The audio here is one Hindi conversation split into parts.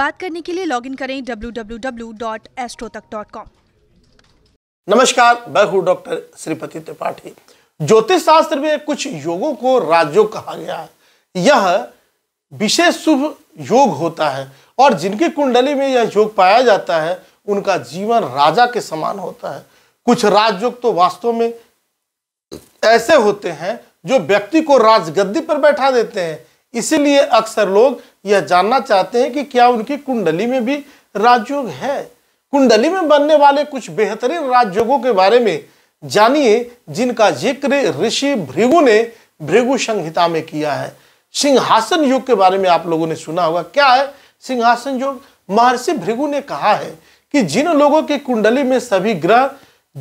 बात करने के लिए लॉगिन करें www.astrotak.com नमस्कार मैं हूं डॉक्टर श्रीपति त्रिपाठी ज्योतिष शास्त्र में कुछ योगों को राजयोग कहा गया है यह विशेष शुभ योग होता है और जिनकी कुंडली में यह योग पाया जाता है उनका जीवन राजा के समान होता है कुछ राजयोग तो वास्तव में ऐसे होते हैं जो व्यक्ति को राजगद्दी पर बैठा देते हैं इसीलिए अक्सर लोग यह जानना चाहते हैं कि क्या उनकी कुंडली में भी राजयोग है कुंडली में बनने वाले कुछ बेहतरीन राजयोगों के बारे में जानिए जिनका जिक्र ऋषि भृगु ने भृगु संहिता में किया है सिंहासन योग के बारे में आप लोगों ने सुना होगा क्या है सिंहासन योग महर्षि भृगु ने कहा है कि जिन लोगों की कुंडली में सभी ग्रह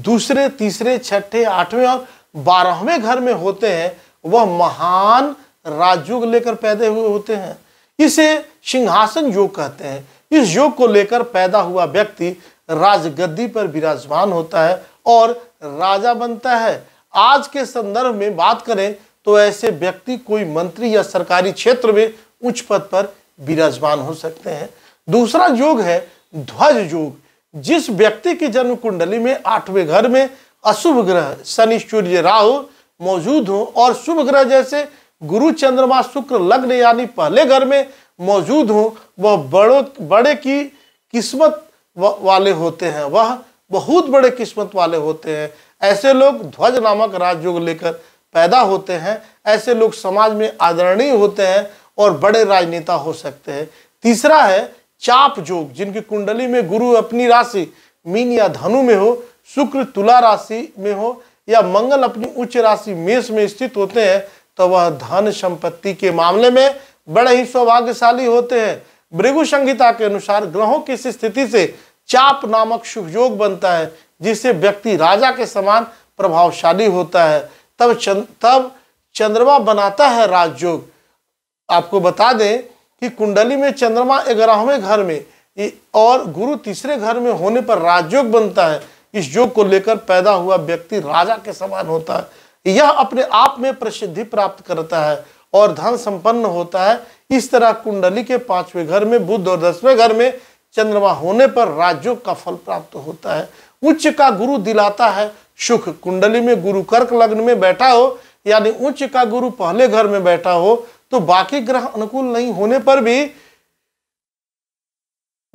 दूसरे तीसरे छठे आठवें और बारहवें घर में होते हैं वह महान राजयोग लेकर पैदे हुए होते हैं इसे सिंहासन योग कहते हैं इस योग को लेकर पैदा हुआ व्यक्ति राजगद्दी पर विराजमान होता है और राजा बनता है आज के संदर्भ में बात करें तो ऐसे व्यक्ति कोई मंत्री या सरकारी क्षेत्र में उच्च पद पर विराजमान हो सकते हैं दूसरा योग है ध्वज योग जिस व्यक्ति की जन्म कुंडली में आठवें घर में अशुभ ग्रह शनि सूर्य राहु मौजूद हो और शुभ ग्रह जैसे गुरु चंद्रमा शुक्र लग्न यानी पहले घर में मौजूद हो वह बड़ों बड़े की किस्मत वाले होते हैं वह बहुत बड़े किस्मत वाले होते हैं ऐसे लोग ध्वज नामक राजयोग लेकर पैदा होते हैं ऐसे लोग समाज में आदरणीय होते हैं और बड़े राजनेता हो सकते हैं तीसरा है चाप योग जिनकी कुंडली में गुरु अपनी राशि मीन या धनु में हो शुक्र तुला राशि में हो या मंगल अपनी उच्च राशि मेष में स्थित होते हैं तो वह धन संपत्ति के मामले में बड़े ही सौभाग्यशाली होते हैं भृगु संहिता के अनुसार ग्रहों की स्थिति से चाप नामक शुभ योग बनता है जिससे व्यक्ति राजा के समान प्रभावशाली होता है तब चंद तब चंद्रमा बनाता है राजयोग आपको बता दें कि कुंडली में चंद्रमा ग्यारहवें घर में और गुरु तीसरे घर में होने पर राजयोग बनता है इस योग को लेकर पैदा हुआ व्यक्ति राजा के समान होता है यह अपने आप में प्रसिद्धि प्राप्त करता है और धन संपन्न होता है इस तरह कुंडली के पांचवें घर में बुद्ध और दसवें घर में चंद्रमा होने पर राज्यों का फल प्राप्त होता है उच्च का गुरु दिलाता है सुख कुंडली में गुरु कर्क लग्न में बैठा हो यानी उच्च का गुरु पहले घर में बैठा हो तो बाकी ग्रह अनुकूल नहीं होने पर भी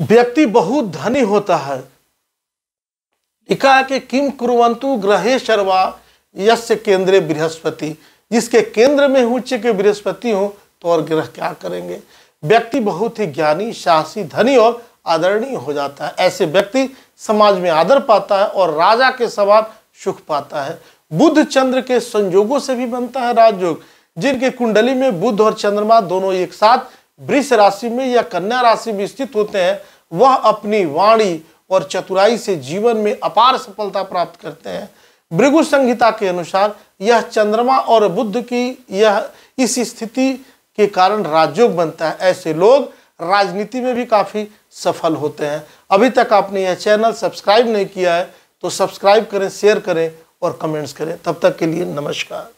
व्यक्ति बहुत धनी होता है इका के कि किम कुरवंतु ग्रहे सर्वा यश केंद्र बृहस्पति जिसके केंद्र में हूँ चिक बृहस्पति हूँ तो और ग्रह क्या करेंगे व्यक्ति बहुत ही ज्ञानी साहसी धनी और आदरणीय हो जाता है ऐसे व्यक्ति समाज में आदर पाता है और राजा के समान सुख पाता है बुद्ध चंद्र के संयोगों से भी बनता है राजयोग जिनके कुंडली में बुद्ध और चंद्रमा दोनों एक साथ वृक्ष राशि में या कन्या राशि में स्थित होते हैं वह अपनी वाणी और चतुराई से जीवन में अपार सफलता प्राप्त करते हैं भृगु संहिता के अनुसार यह चंद्रमा और बुद्ध की यह इस स्थिति के कारण राजयोग बनता है ऐसे लोग राजनीति में भी काफ़ी सफल होते हैं अभी तक आपने यह चैनल सब्सक्राइब नहीं किया है तो सब्सक्राइब करें शेयर करें और कमेंट्स करें तब तक के लिए नमस्कार